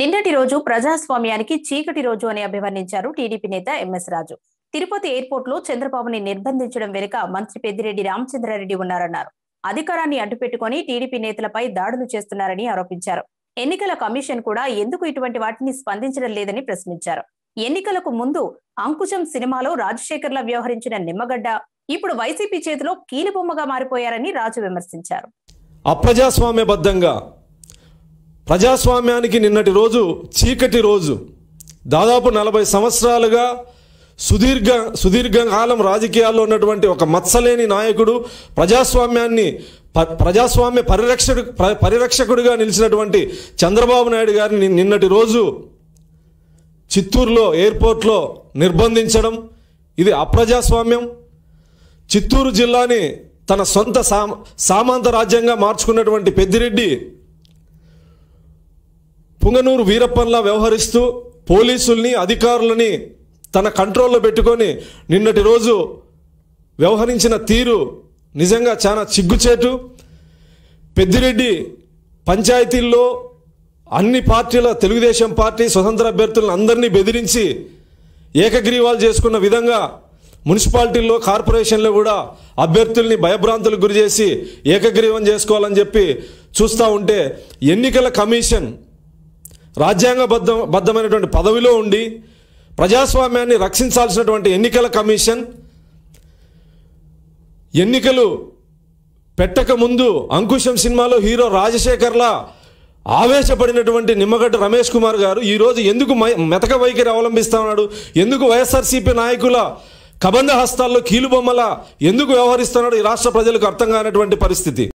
నిన్నటి రోజు ప్రజాస్వామ్యానికి చీకటి రోజు అని అభివర్ణించారు టీడీపీ నేత ఎంఎస్ రాజు తిరుపతి ఎయిర్పోర్ట్ లో చంద్రబాబుని నిర్బంధించడం వెనుక మంత్రి పెద్దిరెడ్డి రామచంద్రారెడ్డి ఉన్నారన్నారు అధికారాన్ని అడ్డుపెట్టుకుని టీడీపీ నేతలపై దాడులు చేస్తున్నారని ఆరోపించారు ఎన్నికల కమిషన్ కూడా ఎందుకు ఇటువంటి వాటిని స్పందించడం లేదని ప్రశ్నించారు ఎన్నికలకు ముందు అంకుశం సినిమాలో రాజశేఖర్ల వ్యవహరించిన నిమ్మగడ్డ ఇప్పుడు వైసీపీ చేతిలో కీలుబొమ్మగా మారిపోయారని రాజు విమర్శించారు అప్రజాస్వామ్యబద్ధంగా ప్రజాస్వామ్యానికి నిన్నటి రోజు చీకటి రోజు దాదాపు నలభై సంవత్సరాలుగా సుదీర్ఘ సుదీర్ఘకాలం రాజకీయాల్లో ఉన్నటువంటి ఒక మత్సలేని నాయకుడు ప్రజాస్వామ్యాన్ని ప్రజాస్వామ్య పరిరక్షకుడు పరిరక్షకుడిగా నిలిచినటువంటి చంద్రబాబు నాయుడు గారిని నిన్నటి రోజు చిత్తూరులో ఎయిర్పోర్ట్లో నిర్బంధించడం ఇది అప్రజాస్వామ్యం చిత్తూరు జిల్లాని తన సొంత సామంత రాజ్యంగా మార్చుకున్నటువంటి పెద్దిరెడ్డి పుంగనూరు వీరప్పన్లా వ్యవహరిస్తూ పోలీసుల్ని అధికారులని తన కంట్రోల్లో పెట్టుకొని నిన్నటి రోజు వ్యవహరించిన తీరు నిజంగా చాలా చిగ్గుచేటు పెద్దిరెడ్డి పంచాయతీల్లో అన్ని పార్టీల తెలుగుదేశం పార్టీ స్వతంత్ర అభ్యర్థులను అందరినీ బెదిరించి ఏకగ్రీవాలు చేసుకున్న విధంగా మున్సిపాలిటీల్లో కార్పొరేషన్లో కూడా అభ్యర్థుల్ని భయభ్రాంతులకు గురి చేసి ఏకగ్రీవం చేసుకోవాలని చెప్పి చూస్తూ ఉంటే ఎన్నికల కమిషన్ రాజ్యాంగబద్ధ బద్ధమైనటువంటి పదవిలో ఉండి ప్రజాస్వామ్యాన్ని రక్షించాల్సినటువంటి ఎన్నికల కమిషన్ ఎన్నికలు పెట్టక ముందు అంకుశం సినిమాలో హీరో రాజశేఖర్లా ఆవేశపడినటువంటి నిమ్మగడ్డ రమేష్ కుమార్ గారు ఈరోజు ఎందుకు మెతక వైఖరి అవలంబిస్తున్నాడు ఉన్నాడు ఎందుకు వైఎస్ఆర్సీపీ నాయకుల కబంధ హస్తాల్లో కీలుబొమ్మల ఎందుకు వ్యవహరిస్తున్నాడు ఈ రాష్ట్ర ప్రజలకు అర్థం కానటువంటి పరిస్థితి